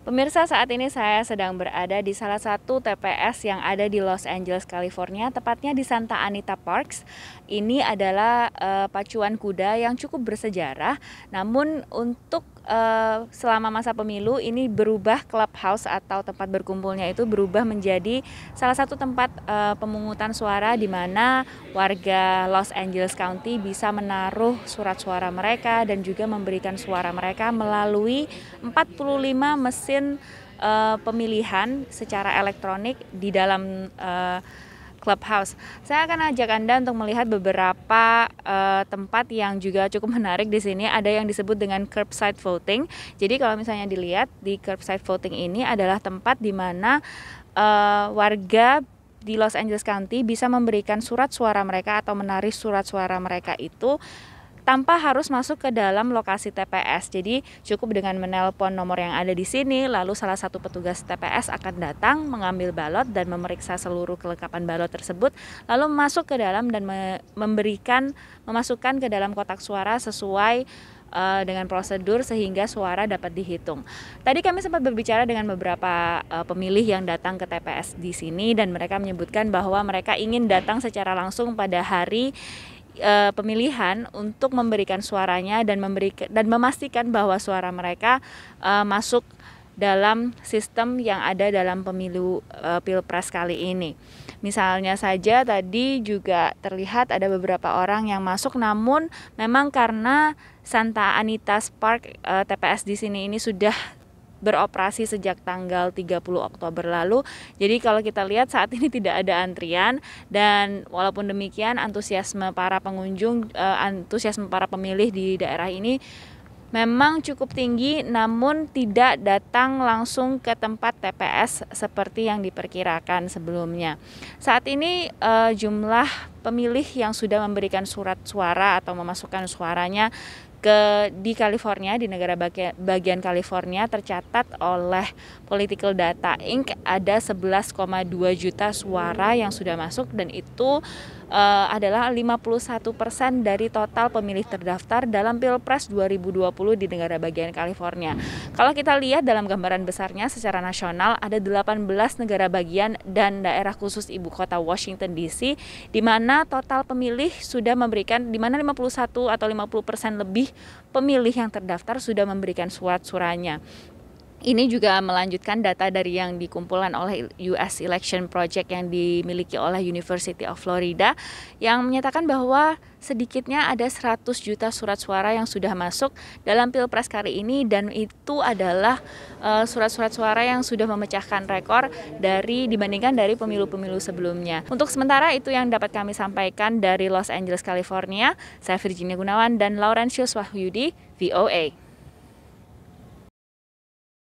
Pemirsa, saat ini saya sedang berada di salah satu TPS yang ada di Los Angeles, California, tepatnya di Santa Anita Parks. Ini adalah uh, pacuan kuda yang cukup bersejarah, namun untuk Eh, selama masa pemilu ini berubah clubhouse atau tempat berkumpulnya itu berubah menjadi salah satu tempat uh, pemungutan suara di mana warga Los Angeles County bisa menaruh surat suara mereka dan juga memberikan suara mereka melalui 45 mesin uh, pemilihan secara elektronik di dalam uh, Clubhouse. Saya akan ajak Anda untuk melihat beberapa uh, tempat yang juga cukup menarik di sini. Ada yang disebut dengan curbside voting. Jadi kalau misalnya dilihat di curbside voting ini adalah tempat di mana uh, warga di Los Angeles County bisa memberikan surat suara mereka atau menarik surat suara mereka itu tanpa harus masuk ke dalam lokasi TPS. Jadi cukup dengan menelpon nomor yang ada di sini, lalu salah satu petugas TPS akan datang mengambil balot dan memeriksa seluruh kelengkapan balot tersebut, lalu masuk ke dalam dan memberikan memasukkan ke dalam kotak suara sesuai eh, dengan prosedur sehingga suara dapat dihitung. Tadi kami sempat berbicara dengan beberapa eh, pemilih yang datang ke TPS di sini dan mereka menyebutkan bahwa mereka ingin datang secara langsung pada hari e, pemilihan untuk memberikan suaranya dan memberikan dan memastikan bahwa suara mereka e, masuk dalam sistem yang ada dalam pemilu e, pilpres kali ini. Misalnya saja tadi juga terlihat ada beberapa orang yang masuk namun memang karena Santa Anita Park e, TPS di sini ini sudah beroperasi sejak tanggal 30 Oktober lalu. Jadi kalau kita lihat saat ini tidak ada antrian dan walaupun demikian antusiasme para pengunjung eh, antusiasme para pemilih di daerah ini memang cukup tinggi namun tidak datang langsung ke tempat TPS seperti yang diperkirakan sebelumnya. Saat ini eh, jumlah pemilih yang sudah memberikan surat suara atau memasukkan suaranya ke di California di negara bagian, California tercatat oleh Political Data Inc ada 11,2 juta suara yang sudah masuk dan itu uh, adalah 51% dari total pemilih terdaftar dalam Pilpres 2020 di negara bagian California. Kalau kita lihat dalam gambaran besarnya secara nasional ada 18 negara bagian dan daerah khusus ibu kota Washington DC di mana total pemilih sudah memberikan di mana 51 atau 50% lebih pemilih yang terdaftar sudah memberikan surat suratnya. Ini juga melanjutkan data dari yang dikumpulkan oleh US Election Project yang dimiliki oleh University of Florida yang menyatakan bahwa sedikitnya ada 100 juta surat suara yang sudah masuk dalam Pilpres kali ini dan itu adalah eh, surat-surat uh, suara yang sudah memecahkan rekor dari dibandingkan dari pemilu-pemilu sebelumnya. Untuk sementara itu yang dapat kami sampaikan dari Los Angeles, California. Saya Virginia Gunawan dan Laurentius Wahyudi, VOA.